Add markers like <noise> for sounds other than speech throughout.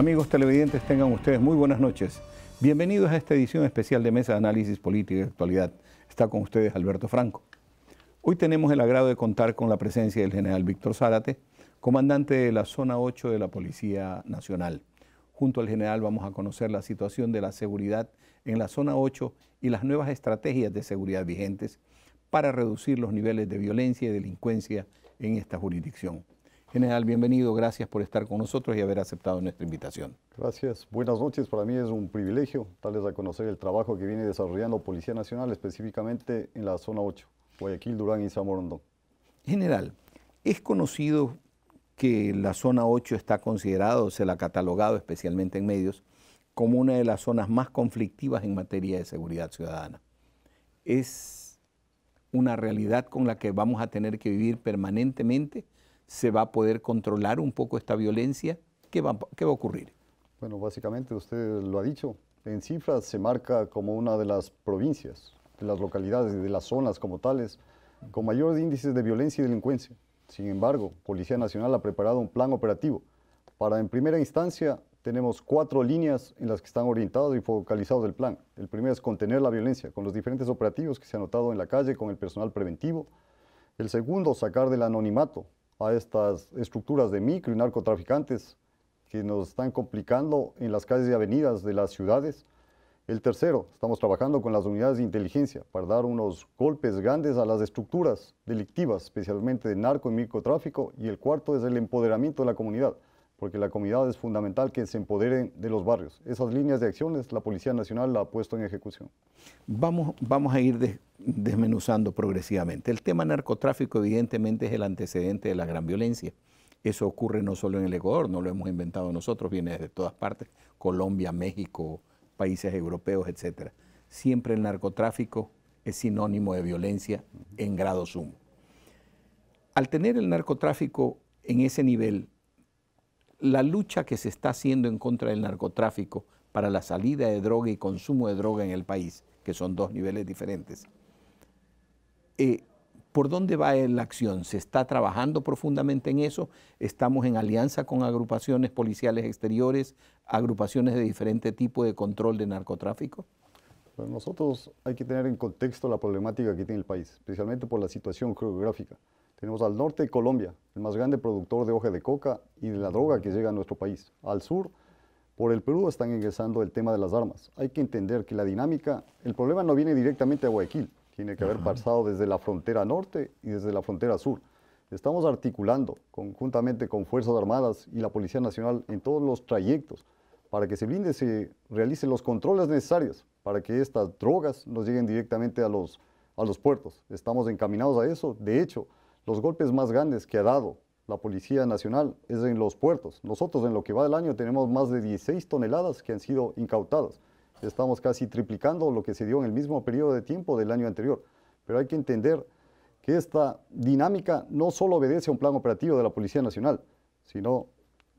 Amigos televidentes, tengan ustedes muy buenas noches. Bienvenidos a esta edición especial de Mesa de Análisis Política y Actualidad. Está con ustedes Alberto Franco. Hoy tenemos el agrado de contar con la presencia del general Víctor Zárate, comandante de la Zona 8 de la Policía Nacional. Junto al general vamos a conocer la situación de la seguridad en la Zona 8 y las nuevas estrategias de seguridad vigentes para reducir los niveles de violencia y delincuencia en esta jurisdicción. General, bienvenido, gracias por estar con nosotros y haber aceptado nuestra invitación. Gracias, buenas noches, para mí es un privilegio darles a conocer el trabajo que viene desarrollando Policía Nacional, específicamente en la zona 8, Guayaquil, Durán y San General, es conocido que la zona 8 está considerada, se la ha catalogado especialmente en medios, como una de las zonas más conflictivas en materia de seguridad ciudadana. Es una realidad con la que vamos a tener que vivir permanentemente se va a poder controlar un poco esta violencia? ¿Qué va, a ocurrir? Bueno, básicamente usted lo ha dicho. En cifras se marca como una de las provincias, de las localidades, y de las zonas como tales, con mayores índices de violencia y delincuencia. Sin embargo, Policía Nacional ha preparado un plan operativo para, en primera instancia, tenemos cuatro líneas en las que están orientados y focalizados el plan. El primero es contener la violencia con los diferentes operativos que se han notado en la calle, con el personal preventivo. El segundo, sacar del anonimato a estas estructuras de micro y narcotraficantes que nos están complicando en las calles y avenidas de las ciudades. El tercero, estamos trabajando con las unidades de inteligencia para dar unos golpes grandes a las estructuras delictivas, especialmente de narco y microtráfico. Y el cuarto es el empoderamiento de la comunidad porque la comunidad es fundamental que se empoderen de los barrios. Esas líneas de acciones la Policía Nacional la ha puesto en ejecución. Vamos, vamos a ir desmenuzando progresivamente. El tema narcotráfico evidentemente es el antecedente de la gran violencia. Eso ocurre no solo en el Ecuador, no lo hemos inventado nosotros, viene desde todas partes, Colombia, México, países europeos, etc. Siempre el narcotráfico es sinónimo de violencia en grado sumo. Al tener el narcotráfico en ese nivel, la lucha que se está haciendo en contra del narcotráfico para la salida de droga y consumo de droga en el país, que son dos niveles diferentes. Eh, ¿Por dónde va la acción? ¿Se está trabajando profundamente en eso? ¿Estamos en alianza con agrupaciones policiales exteriores, agrupaciones de diferente tipo de control de narcotráfico? nosotros hay que tener en contexto la problemática que tiene el país, especialmente por la situación geográfica. Tenemos al norte Colombia, el más grande productor de hoja de coca y de la droga que llega a nuestro país. Al sur, por el Perú están ingresando el tema de las armas. Hay que entender que la dinámica, el problema no viene directamente a Guayaquil, tiene que haber pasado desde la frontera norte y desde la frontera sur. Estamos articulando conjuntamente con Fuerzas Armadas y la Policía Nacional en todos los trayectos para que se blinde, se realicen los controles necesarios para que estas drogas nos lleguen directamente a los, a los puertos. Estamos encaminados a eso. De hecho, los golpes más grandes que ha dado la Policía Nacional es en los puertos. Nosotros en lo que va del año tenemos más de 16 toneladas que han sido incautadas. Estamos casi triplicando lo que se dio en el mismo periodo de tiempo del año anterior. Pero hay que entender que esta dinámica no solo obedece a un plan operativo de la Policía Nacional, sino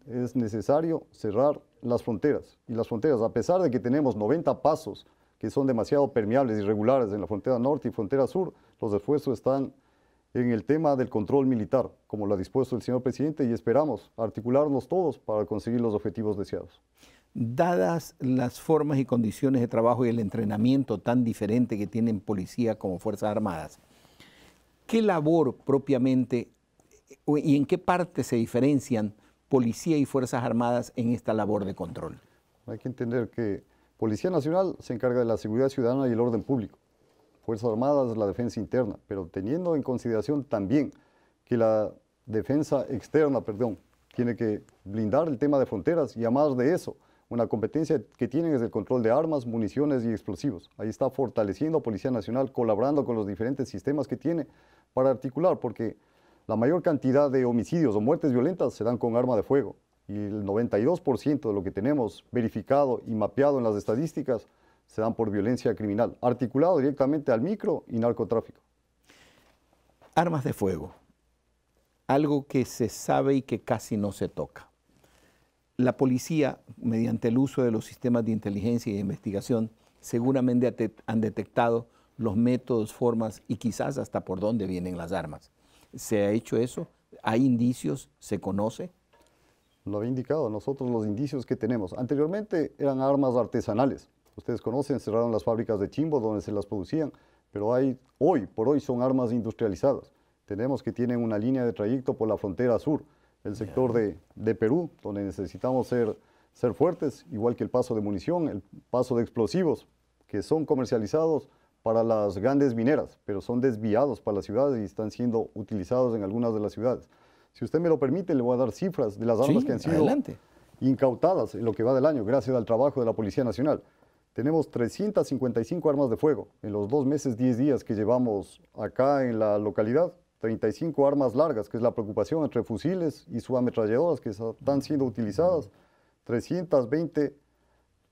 es necesario cerrar las fronteras. Y las fronteras, a pesar de que tenemos 90 pasos que son demasiado permeables y irregulares en la frontera norte y frontera sur, los esfuerzos están en el tema del control militar, como lo ha dispuesto el señor presidente, y esperamos articularnos todos para conseguir los objetivos deseados. Dadas las formas y condiciones de trabajo y el entrenamiento tan diferente que tienen policía como Fuerzas Armadas, ¿qué labor propiamente y en qué parte se diferencian policía y Fuerzas Armadas en esta labor de control? Hay que entender que Policía Nacional se encarga de la seguridad ciudadana y el orden público. Fuerzas Armadas, la defensa interna, pero teniendo en consideración también que la defensa externa, perdón, tiene que blindar el tema de fronteras y además de eso, una competencia que tienen es el control de armas, municiones y explosivos. Ahí está fortaleciendo a Policía Nacional, colaborando con los diferentes sistemas que tiene para articular, porque la mayor cantidad de homicidios o muertes violentas se dan con arma de fuego. Y el 92% de lo que tenemos verificado y mapeado en las estadísticas se dan por violencia criminal, articulado directamente al micro y narcotráfico. Armas de fuego, algo que se sabe y que casi no se toca. La policía, mediante el uso de los sistemas de inteligencia y de investigación, seguramente han detectado los métodos, formas y quizás hasta por dónde vienen las armas. ¿Se ha hecho eso? ¿Hay indicios? ¿Se conoce? Lo había indicado, nosotros los indicios que tenemos. Anteriormente eran armas artesanales, Ustedes conocen, cerraron las fábricas de chimbo donde se las producían, pero hay, hoy por hoy son armas industrializadas. Tenemos que tienen una línea de trayecto por la frontera sur, el sector de, de Perú, donde necesitamos ser, ser fuertes, igual que el paso de munición, el paso de explosivos, que son comercializados para las grandes mineras, pero son desviados para las ciudades y están siendo utilizados en algunas de las ciudades. Si usted me lo permite, le voy a dar cifras de las armas que han sido incautadas en lo que va del año, gracias al trabajo de la Policía Nacional. Tenemos 355 armas de fuego en los dos meses, 10 días que llevamos acá en la localidad. 35 armas largas, que es la preocupación entre fusiles y subametralladoras que están siendo utilizadas. 320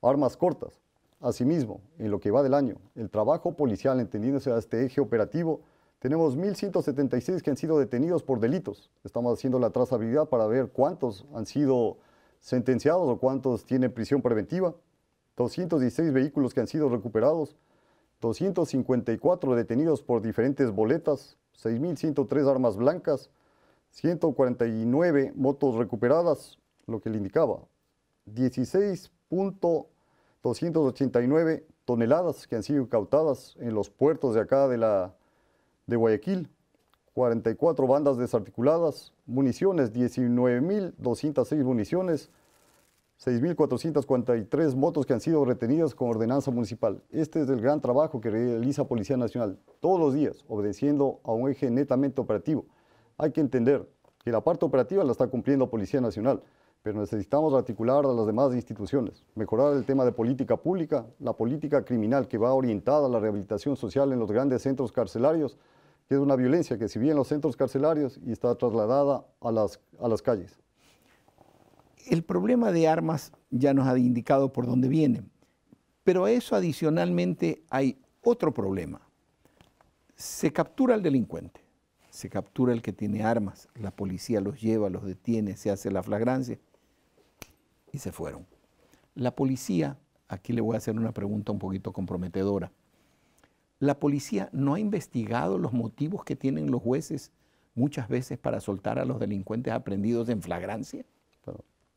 armas cortas. Asimismo, en lo que va del año, el trabajo policial, entendiéndose a este eje operativo, tenemos 1.176 que han sido detenidos por delitos. Estamos haciendo la trazabilidad para ver cuántos han sido sentenciados o cuántos tienen prisión preventiva. 216 vehículos que han sido recuperados, 254 detenidos por diferentes boletas, 6.103 armas blancas, 149 motos recuperadas, lo que le indicaba, 16.289 toneladas que han sido incautadas en los puertos de acá de, la, de Guayaquil, 44 bandas desarticuladas, municiones, 19.206 municiones, 6.443 motos que han sido retenidas con ordenanza municipal. Este es el gran trabajo que realiza Policía Nacional todos los días, obedeciendo a un eje netamente operativo. Hay que entender que la parte operativa la está cumpliendo Policía Nacional, pero necesitamos articular a las demás instituciones, mejorar el tema de política pública, la política criminal que va orientada a la rehabilitación social en los grandes centros carcelarios, que es una violencia que se vive en los centros carcelarios y está trasladada a las, a las calles. El problema de armas ya nos ha indicado por dónde viene, pero a eso adicionalmente hay otro problema. Se captura al delincuente, se captura el que tiene armas, la policía los lleva, los detiene, se hace la flagrancia y se fueron. La policía, aquí le voy a hacer una pregunta un poquito comprometedora, la policía no ha investigado los motivos que tienen los jueces muchas veces para soltar a los delincuentes aprendidos en flagrancia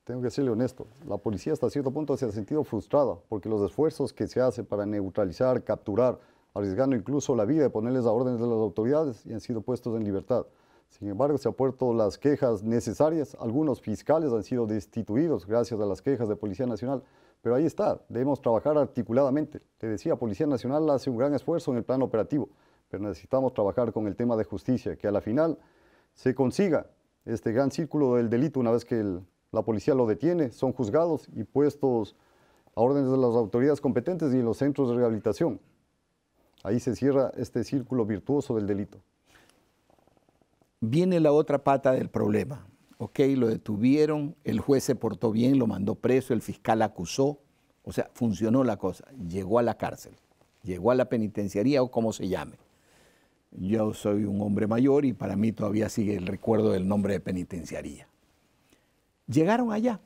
tengo que serle honesto, la policía hasta cierto punto se ha sentido frustrada porque los esfuerzos que se hacen para neutralizar, capturar, arriesgando incluso la vida y ponerles a órdenes de las autoridades y han sido puestos en libertad. Sin embargo, se han puesto las quejas necesarias, algunos fiscales han sido destituidos gracias a las quejas de Policía Nacional, pero ahí está, debemos trabajar articuladamente. Te decía, Policía Nacional hace un gran esfuerzo en el plan operativo, pero necesitamos trabajar con el tema de justicia, que a la final se consiga este gran círculo del delito una vez que el la policía lo detiene, son juzgados y puestos a órdenes de las autoridades competentes y en los centros de rehabilitación. Ahí se cierra este círculo virtuoso del delito. Viene la otra pata del problema. Ok, lo detuvieron, el juez se portó bien, lo mandó preso, el fiscal acusó. O sea, funcionó la cosa. Llegó a la cárcel, llegó a la penitenciaría o como se llame. Yo soy un hombre mayor y para mí todavía sigue el recuerdo del nombre de penitenciaría. Llegaron allá.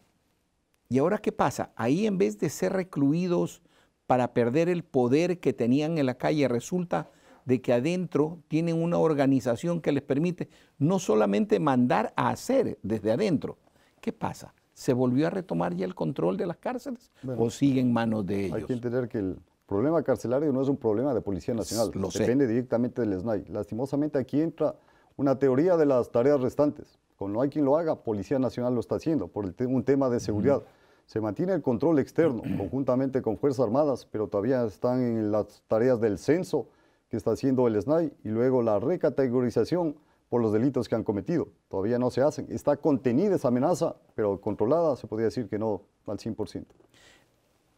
¿Y ahora qué pasa? Ahí en vez de ser recluidos para perder el poder que tenían en la calle, resulta de que adentro tienen una organización que les permite no solamente mandar a hacer desde adentro. ¿Qué pasa? ¿Se volvió a retomar ya el control de las cárceles o sigue en manos de ellos? Hay que entender que el problema carcelario no es un problema de Policía Nacional, Lo depende directamente del SNAI. Lastimosamente aquí entra una teoría de las tareas restantes. Con no hay quien lo haga, Policía Nacional lo está haciendo por un tema de seguridad. Se mantiene el control externo <clears throat> conjuntamente con Fuerzas Armadas, pero todavía están en las tareas del censo que está haciendo el SNAI y luego la recategorización por los delitos que han cometido. Todavía no se hacen. Está contenida esa amenaza, pero controlada se podría decir que no al 100%.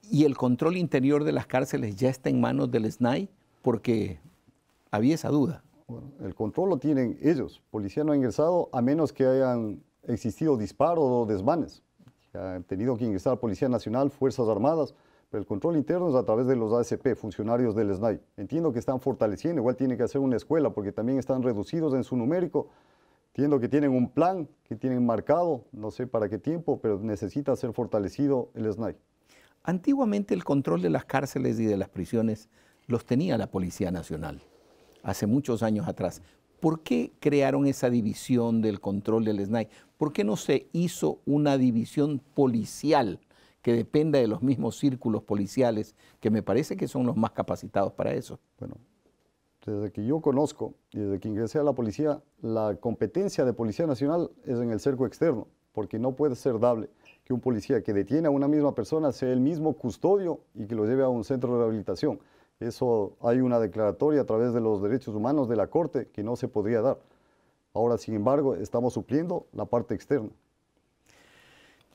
¿Y el control interior de las cárceles ya está en manos del SNAI? Porque había esa duda el control lo tienen ellos. Policía no ha ingresado a menos que hayan existido disparos o desmanes. Han tenido que ingresar Policía Nacional, Fuerzas Armadas, pero el control interno es a través de los ASP, funcionarios del SNAI. Entiendo que están fortaleciendo, igual tiene que hacer una escuela porque también están reducidos en su numérico. Entiendo que tienen un plan que tienen marcado, no sé para qué tiempo, pero necesita ser fortalecido el SNAI. Antiguamente el control de las cárceles y de las prisiones los tenía la Policía Nacional hace muchos años atrás. ¿Por qué crearon esa división del control del SNAI? ¿Por qué no se hizo una división policial que dependa de los mismos círculos policiales, que me parece que son los más capacitados para eso? Bueno, desde que yo conozco y desde que ingresé a la policía, la competencia de Policía Nacional es en el cerco externo, porque no puede ser dable que un policía que detiene a una misma persona sea el mismo custodio y que lo lleve a un centro de rehabilitación. Eso hay una declaratoria a través de los derechos humanos de la Corte que no se podría dar. Ahora, sin embargo, estamos supliendo la parte externa.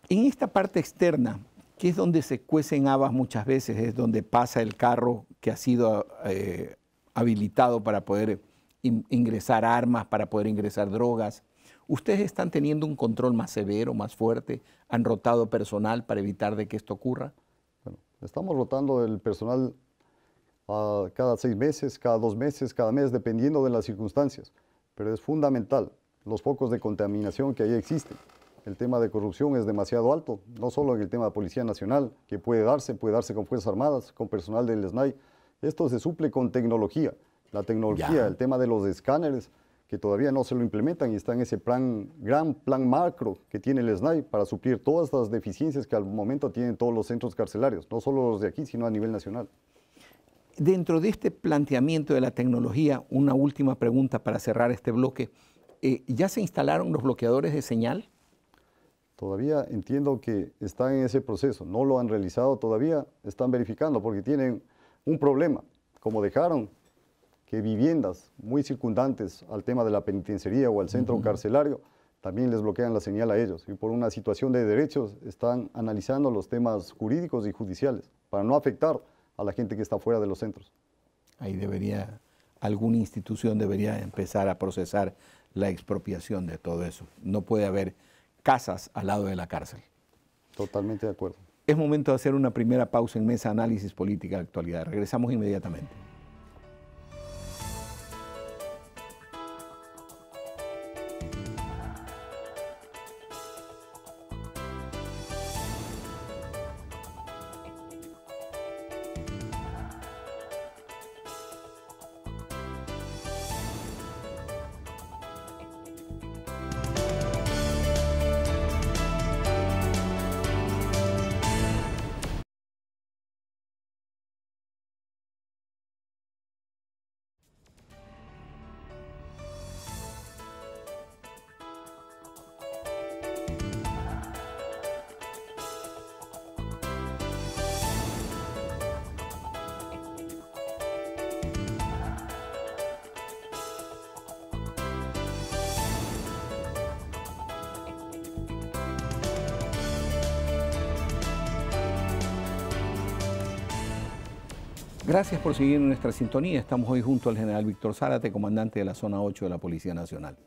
En esta parte externa, que es donde se cuecen habas muchas veces, es donde pasa el carro que ha sido eh, habilitado para poder ingresar armas, para poder ingresar drogas. ¿Ustedes están teniendo un control más severo, más fuerte? ¿Han rotado personal para evitar de que esto ocurra? Bueno, estamos rotando el personal cada seis meses, cada dos meses, cada mes, dependiendo de las circunstancias. Pero es fundamental los focos de contaminación que ahí existen. El tema de corrupción es demasiado alto, no solo en el tema de Policía Nacional, que puede darse, puede darse con Fuerzas Armadas, con personal del SNAI. Esto se suple con tecnología. La tecnología, el tema de los escáneres, que todavía no se lo implementan y está en ese gran plan macro que tiene el SNAI para suplir todas las deficiencias que al momento tienen todos los centros carcelarios, no solo los de aquí, sino a nivel nacional. Dentro de este planteamiento de la tecnología, una última pregunta para cerrar este bloque. Eh, ¿Ya se instalaron los bloqueadores de señal? Todavía entiendo que están en ese proceso, no lo han realizado todavía, están verificando porque tienen un problema, como dejaron que viviendas muy circundantes al tema de la penitenciaría o al centro carcelario también les bloquean la señal a ellos y por una situación de derechos están analizando los temas jurídicos y judiciales para no afectar a la gente que está fuera de los centros. Ahí debería, alguna institución debería empezar a procesar la expropiación de todo eso. No puede haber casas al lado de la cárcel. Totalmente de acuerdo. Es momento de hacer una primera pausa en Mesa Análisis Política de Actualidad. Regresamos inmediatamente. Gracias por seguir en nuestra sintonía. Estamos hoy junto al general Víctor Zárate, comandante de la Zona 8 de la Policía Nacional.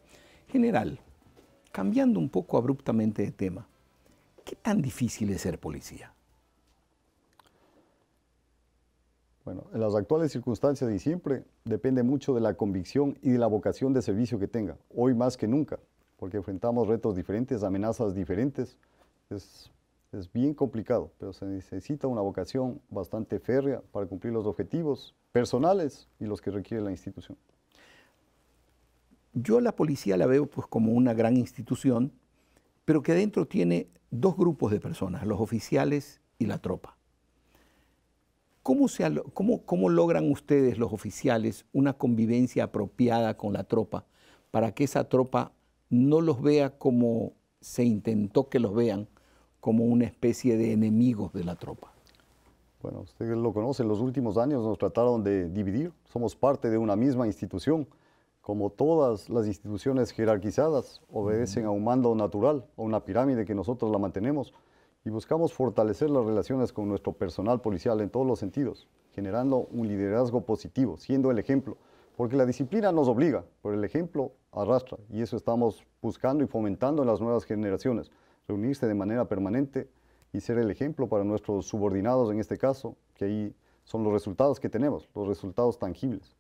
General, cambiando un poco abruptamente de tema, ¿qué tan difícil es ser policía? Bueno, en las actuales circunstancias y siempre depende mucho de la convicción y de la vocación de servicio que tenga, hoy más que nunca, porque enfrentamos retos diferentes, amenazas diferentes. Es es bien complicado, pero se necesita una vocación bastante férrea para cumplir los objetivos personales y los que requiere la institución. Yo la policía la veo pues como una gran institución, pero que dentro tiene dos grupos de personas, los oficiales y la tropa. ¿Cómo, se, cómo, ¿Cómo, logran ustedes, los oficiales, una convivencia apropiada con la tropa para que esa tropa no los vea como se intentó que los vean, como una especie de enemigos de la tropa? Bueno, ustedes lo conocen, en los últimos años nos trataron de dividir, somos parte de una misma institución. Como todas las instituciones jerarquizadas, obedecen a un mando natural, a una pirámide que nosotros la mantenemos, y buscamos fortalecer las relaciones con nuestro personal policial en todos los sentidos, generando un liderazgo positivo, siendo el ejemplo, porque la disciplina nos obliga, pero el ejemplo arrastra, y eso estamos buscando y fomentando en las nuevas generaciones reunirse de manera permanente y ser el ejemplo para nuestros subordinados en este caso, que ahí son los resultados que tenemos, los resultados tangibles.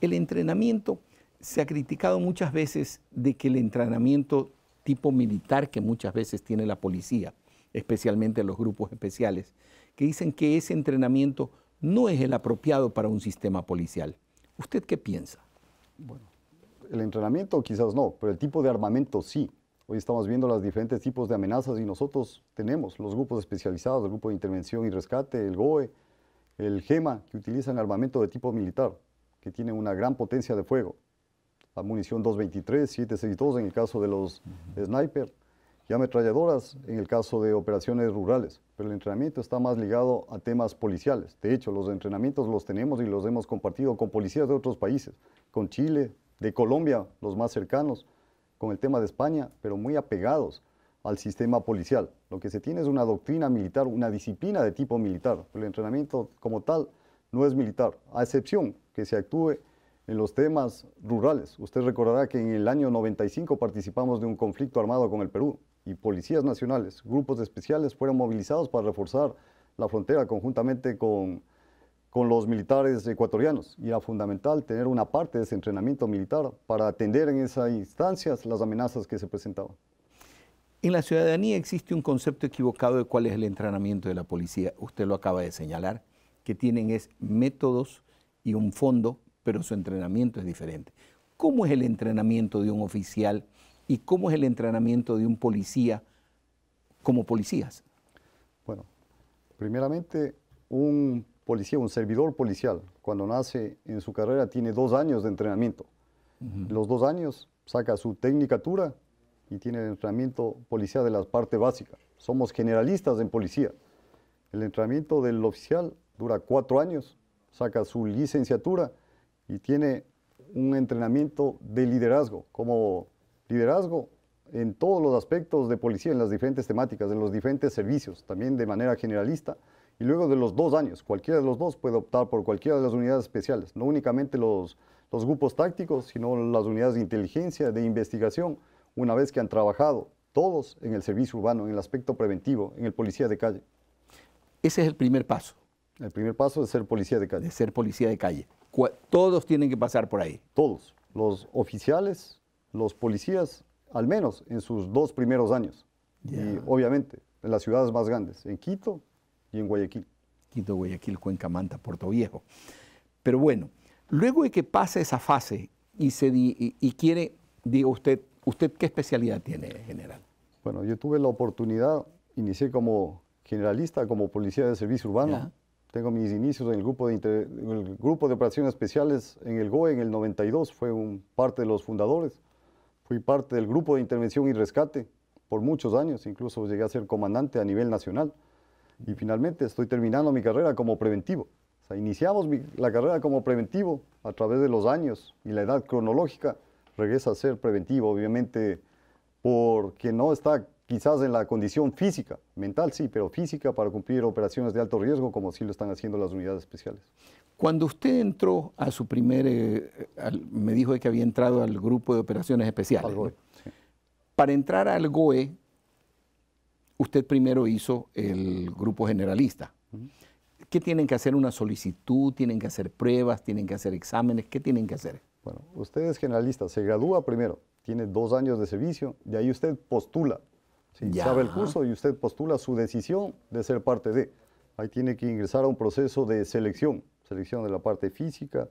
El entrenamiento, se ha criticado muchas veces de que el entrenamiento tipo militar que muchas veces tiene la policía, especialmente los grupos especiales, que dicen que ese entrenamiento no es el apropiado para un sistema policial. ¿Usted qué piensa? Bueno, el entrenamiento quizás no, pero el tipo de armamento sí. Hoy estamos viendo los diferentes tipos de amenazas y nosotros tenemos los grupos especializados, el Grupo de Intervención y Rescate, el GOE, el GEMA, que utilizan armamento de tipo militar, que tiene una gran potencia de fuego. La munición 223, 762 en el caso de los snipers, y ametralladoras en el caso de operaciones rurales. Pero el entrenamiento está más ligado a temas policiales. De hecho, los entrenamientos los tenemos y los hemos compartido con policías de otros países, con Chile, de Colombia, los más cercanos con el tema de España, pero muy apegados al sistema policial. Lo que se tiene es una doctrina militar, una disciplina de tipo militar. El entrenamiento como tal no es militar, a excepción que se actúe en los temas rurales. Usted recordará que en el año 95 participamos de un conflicto armado con el Perú y policías nacionales, grupos especiales fueron movilizados para reforzar la frontera conjuntamente con con los militares ecuatorianos y era fundamental tener una parte de ese entrenamiento militar para atender en esas instancias las amenazas que se presentaban. En la ciudadanía existe un concepto equivocado de cuál es el entrenamiento de la policía. Usted lo acaba de señalar, que tienen es métodos y un fondo, pero su entrenamiento es diferente. ¿Cómo es el entrenamiento de un oficial y cómo es el entrenamiento de un policía como policías? Bueno, primeramente un policía, un servidor policial, cuando nace en su carrera tiene dos años de entrenamiento. Los dos años saca su tecnicatura y tiene el entrenamiento policial de la parte básica. Somos generalistas en policía. El entrenamiento del oficial dura cuatro años, saca su licenciatura y tiene un entrenamiento de liderazgo, como liderazgo en todos los aspectos de policía, en las diferentes temáticas, en los diferentes servicios, también de manera generalista y luego de los dos años, cualquiera de los dos puede optar por cualquiera de las unidades especiales, no únicamente los, los grupos tácticos, sino las unidades de inteligencia, de investigación, una vez que han trabajado todos en el servicio urbano, en el aspecto preventivo, en el policía de calle. Ese es el primer paso. El primer paso es ser policía de calle. ser policía de calle. Todos tienen que pasar por ahí. Todos. Los oficiales, los policías, al menos en sus dos primeros años. Y obviamente, en las ciudades más grandes. En Quito, y en Guayaquil. Quito, Guayaquil, Cuenca, Manta, Puerto Viejo. Pero bueno, luego de que pase esa fase y, quiere, diga usted, ¿usted qué especialidad tiene, general? Bueno, yo tuve la oportunidad, inicié como generalista, como policía de servicio urbano. Tengo mis inicios en el grupo de, operaciones especiales en el GOE en el 92, fue un, parte de los fundadores. Fui parte del grupo de intervención y rescate por muchos años, incluso llegué a ser comandante a nivel nacional y finalmente estoy terminando mi carrera como preventivo. O iniciamos la carrera como preventivo a través de los años y la edad cronológica regresa a ser preventivo, obviamente, porque no está quizás en la condición física, mental sí, pero física para cumplir operaciones de alto riesgo como sí lo están haciendo las unidades especiales. Cuando usted entró a su primer, eh, eh, me dijo que había entrado al grupo de operaciones especiales. Para entrar al GOE, usted primero hizo el grupo generalista. ¿Qué tienen que hacer? ¿Una solicitud? ¿Tienen que hacer pruebas? ¿Tienen que hacer exámenes? ¿Qué tienen que hacer? Bueno, usted es generalista, se gradúa primero, tiene dos años de servicio, y ahí usted postula. ¿sí? Sabe el curso y usted postula su decisión de ser parte de. Ahí tiene que ingresar a un proceso de selección, selección de la parte física,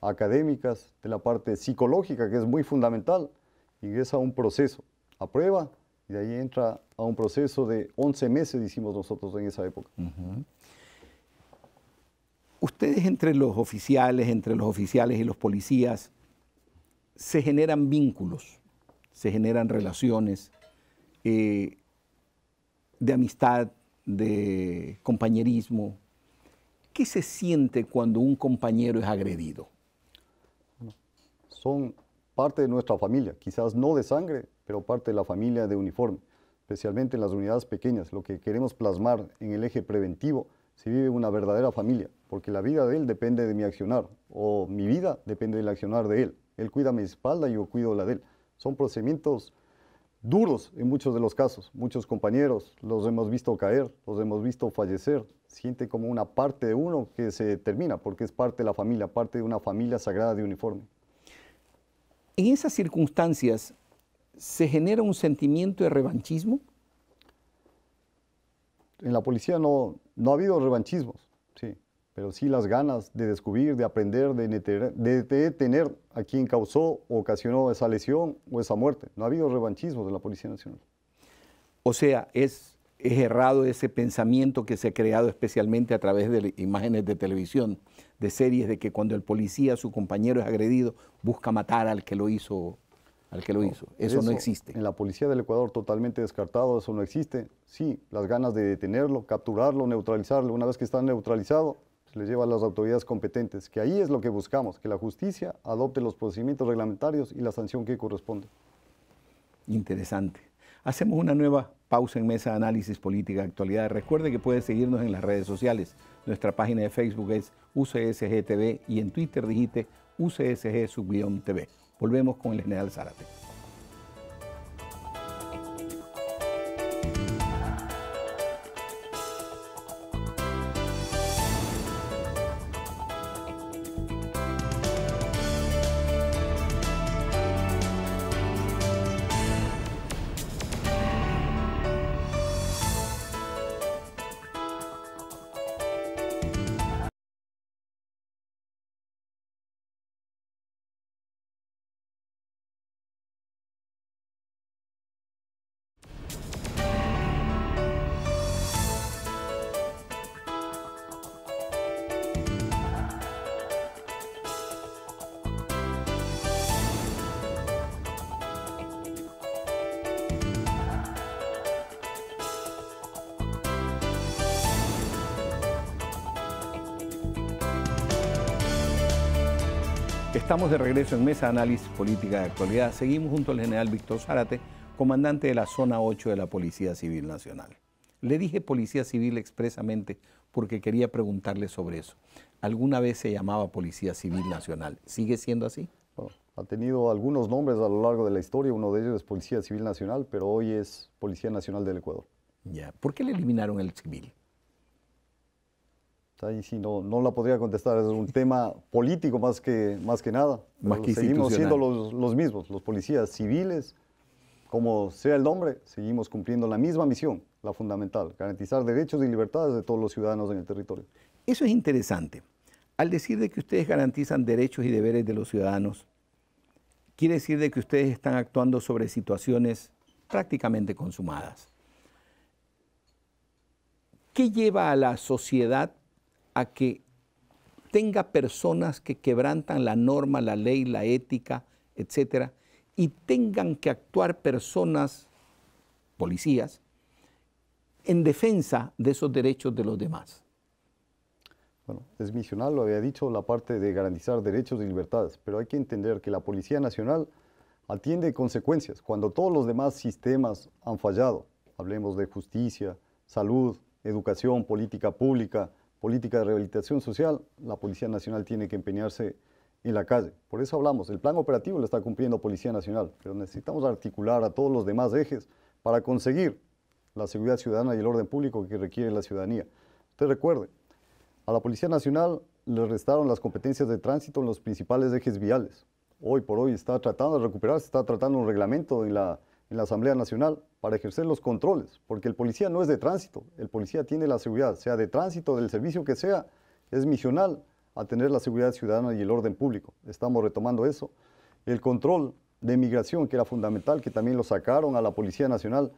académicas, de la parte psicológica, que es muy fundamental. Ingresa a un proceso, aprueba y de ahí entra a un proceso de 11 meses, hicimos nosotros en esa época. Ustedes entre los oficiales, entre los oficiales y los policías, se generan vínculos, se generan relaciones eh, de amistad, de compañerismo. ¿Qué se siente cuando un compañero es agredido? Son parte de nuestra familia, quizás no de sangre, pero parte de la familia de uniforme especialmente en las unidades pequeñas, lo que queremos plasmar en el eje preventivo, si vive una verdadera familia, porque la vida de él depende de mi accionar, o mi vida depende del accionar de él. Él cuida mi espalda y yo cuido la de él. Son procedimientos duros en muchos de los casos. Muchos compañeros los hemos visto caer, los hemos visto fallecer. Siente como una parte de uno que se termina, porque es parte de la familia, parte de una familia sagrada de uniforme. En esas circunstancias, se genera un sentimiento de revanchismo? En la policía no, no ha habido revanchismos, sí, pero sí las ganas de descubrir, de aprender, de, detener, a quien causó o ocasionó esa lesión o esa muerte. No ha habido revanchismos en la Policía Nacional. O sea, es es errado ese pensamiento que se ha creado especialmente a través de imágenes de televisión, de series, de que cuando el policía, su compañero es agredido, busca matar al que lo hizo al que lo hizo. Eso, no existe. En la policía del Ecuador totalmente descartado, eso no existe. Sí, las ganas de detenerlo, capturarlo, neutralizarlo. Una vez que está neutralizado, se pues, le lleva a las autoridades competentes, que ahí es lo que buscamos, que la justicia adopte los procedimientos reglamentarios y la sanción que corresponde. Interesante. Hacemos una nueva pausa en Mesa de Análisis Política de Actualidad. Recuerde que puede seguirnos en las redes sociales. Nuestra página de Facebook es UCSG TV y en Twitter digite UCSG-TV. Volvemos con el general Zárate. Estamos de regreso en Mesa Análisis Política de Actualidad. Seguimos junto al general Víctor Zárate, comandante de la Zona 8 de la Policía Civil Nacional. Le dije Policía Civil expresamente porque quería preguntarle sobre eso. ¿Alguna vez se llamaba Policía Civil Nacional? ¿Sigue siendo así? ha tenido algunos nombres a lo largo de la historia, uno de ellos es Policía Civil Nacional, pero hoy es Policía Nacional del Ecuador. Ya. ¿Por qué le eliminaron el civil? Ahí sí, no, no la podría contestar, es un tema <laughs> político más que, más que nada. seguimos siendo los, mismos, los policías civiles, como sea el nombre, seguimos cumpliendo la misma misión, la fundamental, garantizar derechos y libertades de todos los ciudadanos en el territorio. Eso es interesante. Al decir de que ustedes garantizan derechos y deberes de los ciudadanos, quiere decir de que ustedes están actuando sobre situaciones prácticamente consumadas. ¿Qué lleva a la sociedad a que tenga personas que quebrantan la norma, la ley, la ética, etcétera, y tengan que actuar personas, policías, en defensa de esos derechos de los demás. Bueno, es misional, lo había dicho, la parte de garantizar derechos y libertades, pero hay que entender que la Policía Nacional atiende consecuencias cuando todos los demás sistemas han fallado. Hablemos de justicia, salud, educación, política pública, política de rehabilitación social, la Policía Nacional tiene que empeñarse en la calle. Por eso hablamos, el plan operativo lo está cumpliendo Policía Nacional, pero necesitamos articular a todos los demás ejes para conseguir la seguridad ciudadana y el orden público que requiere la ciudadanía. Usted recuerde, a la Policía Nacional le restaron las competencias de tránsito en los principales ejes viales. Hoy por hoy está tratando de recuperarse, está tratando un reglamento en la, en la Asamblea Nacional para ejercer los controles, porque el policía no es de tránsito, el policía tiene la seguridad, sea de tránsito, del servicio que sea, es misional a tener la seguridad ciudadana y el orden público. Estamos retomando eso. El control de migración, que era fundamental, que también lo sacaron a la Policía Nacional,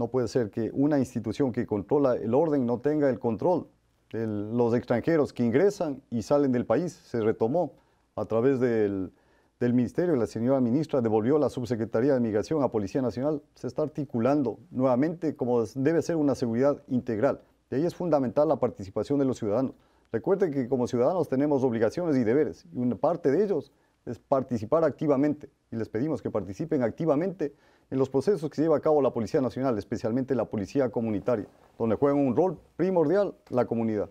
no puede ser que una institución que controla el orden no tenga el control. de los extranjeros que ingresan y salen del país se retomó a través del, del Ministerio. La señora ministra devolvió la subsecretaría de Migración a Policía Nacional. Se está articulando nuevamente como debe ser una seguridad integral. De ahí es fundamental la participación de los ciudadanos. Recuerden que como ciudadanos tenemos obligaciones y deberes, y una parte de ellos es participar activamente, y les pedimos que participen activamente en los procesos que lleva a cabo la Policía Nacional, especialmente la Policía Comunitaria, donde juega un rol primordial la comunidad.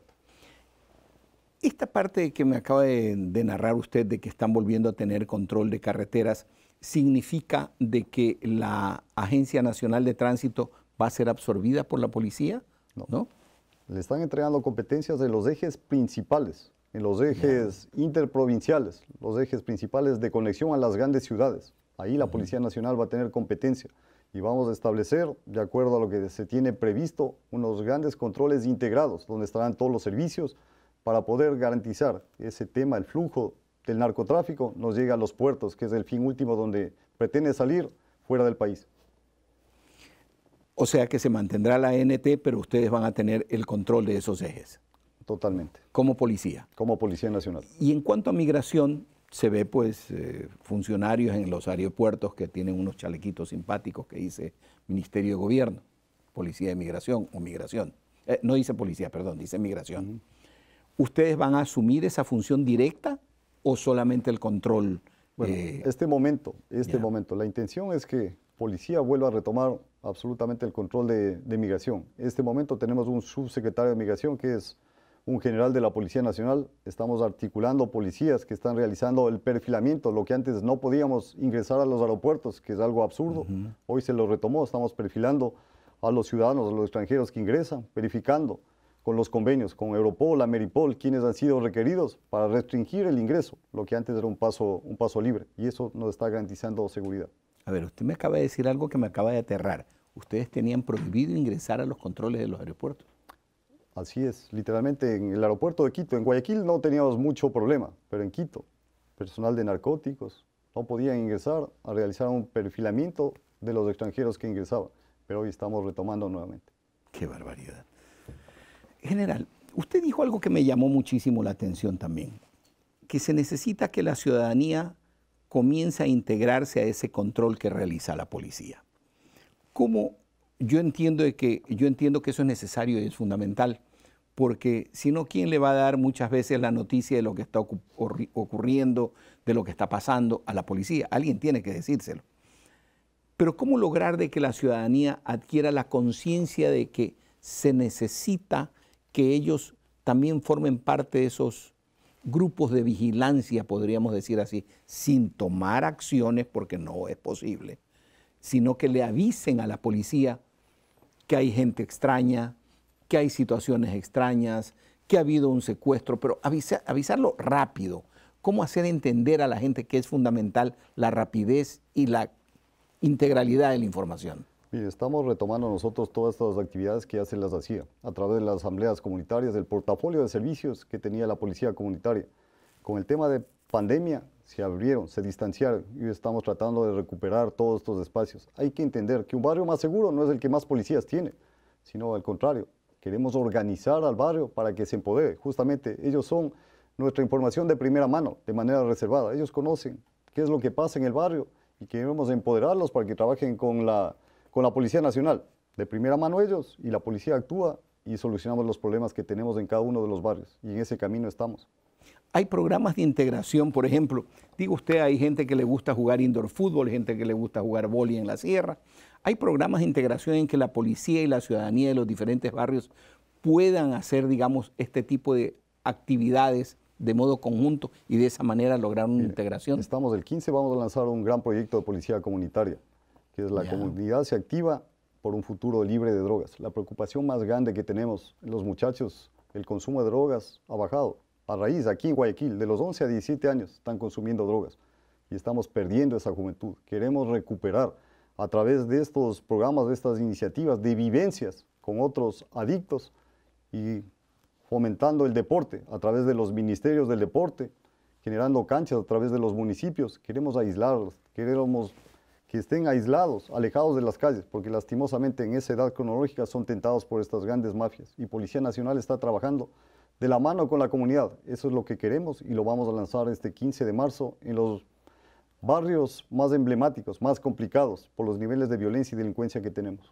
Esta parte que me acaba de, narrar usted de que están volviendo a tener control de carreteras, ¿significa de que la Agencia Nacional de Tránsito va a ser absorbida por la policía? No. ¿No? Le están entregando competencias de los ejes principales en los ejes interprovinciales, los ejes principales de conexión a las grandes ciudades. Ahí la Policía Nacional va a tener competencia y vamos a establecer, de acuerdo a lo que se tiene previsto, unos grandes controles integrados, donde estarán todos los servicios para poder garantizar ese tema, el flujo del narcotráfico, nos llega a los puertos, que es el fin último donde pretende salir fuera del país. O sea que se mantendrá la NT, pero ustedes van a tener el control de esos ejes. Totalmente. Como policía. Como Policía Nacional. Y en cuanto a migración, se ve pues eh, funcionarios en los aeropuertos que tienen unos chalequitos simpáticos que dice Ministerio de Gobierno, Policía de Migración o Migración. Eh, no dice policía, perdón, dice migración. ¿Ustedes van a asumir esa función directa o solamente el control? Eh, este momento, este momento. La intención es que policía vuelva a retomar absolutamente el control de, de migración. este momento tenemos un subsecretario de migración que es un general de la Policía Nacional. Estamos articulando policías que están realizando el perfilamiento, lo que antes no podíamos ingresar a los aeropuertos, que es algo absurdo. Hoy se lo retomó, estamos perfilando a los ciudadanos, a los extranjeros que ingresan, verificando con los convenios, con Europol, Ameripol, quienes han sido requeridos para restringir el ingreso, lo que antes era un paso, un paso libre, y eso nos está garantizando seguridad. A ver, usted me acaba de decir algo que me acaba de aterrar. Ustedes tenían prohibido ingresar a los controles de los aeropuertos. Así es, literalmente en el aeropuerto de Quito, en Guayaquil no teníamos mucho problema, pero en Quito, personal de narcóticos no podían ingresar a realizar un perfilamiento de los extranjeros que ingresaban, pero hoy estamos retomando nuevamente. Qué barbaridad. General, usted dijo algo que me llamó muchísimo la atención también, que se necesita que la ciudadanía comience a integrarse a ese control que realiza la policía. ¿Cómo yo entiendo, que, yo entiendo que eso es necesario y es fundamental porque si no, ¿quién le va a dar muchas veces la noticia de lo que está ocurriendo, de lo que está pasando a la policía? Alguien tiene que decírselo. Pero ¿cómo lograr de que la ciudadanía adquiera la conciencia de que se necesita que ellos también formen parte de esos grupos de vigilancia, podríamos decir así, sin tomar acciones porque no es posible, sino que le avisen a la policía que hay gente extraña, que hay situaciones extrañas, que ha habido un secuestro, pero avisarlo rápido. ¿Cómo hacer entender a la gente que es fundamental la rapidez y la integralidad de la información? estamos retomando nosotros todas estas actividades que ya se las hacía a través de las asambleas comunitarias, del portafolio de servicios que tenía la policía comunitaria. Con el tema de pandemia se abrieron, se distanciaron y estamos tratando de recuperar todos estos espacios. Hay que entender que un barrio más seguro no es el que más policías tiene, sino al contrario, queremos organizar al barrio para que se empodere. Justamente ellos son nuestra información de primera mano, de manera reservada. Ellos conocen qué es lo que pasa en el barrio y queremos empoderarlos para que trabajen con la, con la Policía Nacional. De primera mano ellos y la policía actúa y solucionamos los problemas que tenemos en cada uno de los barrios. Y en ese camino estamos. Hay programas de integración, por ejemplo, digo usted, hay gente que le gusta jugar indoor fútbol, gente que le gusta jugar boli en la sierra. Hay programas de integración en que la policía y la ciudadanía de los diferentes barrios puedan hacer, digamos, este tipo de actividades de modo conjunto y de esa manera lograr una integración. Estamos el 15, vamos a lanzar un gran proyecto de policía comunitaria, que es la comunidad se activa por un futuro libre de drogas. La preocupación más grande que tenemos los muchachos, el consumo de drogas ha bajado, a raíz, aquí en Guayaquil, de los 11 a 17 años están consumiendo drogas y estamos perdiendo esa juventud. Queremos recuperar a través de estos programas, de estas iniciativas, de vivencias con otros adictos y fomentando el deporte a través de los ministerios del deporte, generando canchas a través de los municipios. Queremos aislarlos, queremos que estén aislados, alejados de las calles, porque lastimosamente en esa edad cronológica son tentados por estas grandes mafias. Y Policía Nacional está trabajando de la mano con la comunidad. Eso es lo que queremos y lo vamos a lanzar este 15 de marzo en los barrios más emblemáticos, más complicados por los niveles de violencia y delincuencia que tenemos.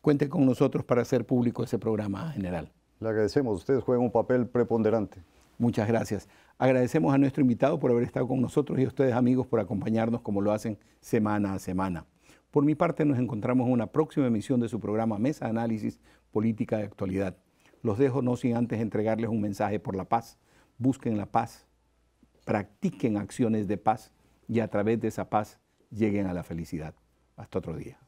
Cuente con nosotros para hacer público ese programa, general. Le agradecemos, ustedes juegan un papel preponderante. Muchas gracias. Agradecemos a nuestro invitado por haber estado con nosotros y a ustedes amigos por acompañarnos como lo hacen semana a semana. Por mi parte, nos encontramos en una próxima emisión de su programa Mesa de Análisis Política de Actualidad. Los dejo no sin antes entregarles un mensaje por la paz. Busquen la paz, practiquen acciones de paz y a través de esa paz lleguen a la felicidad. Hasta otro día.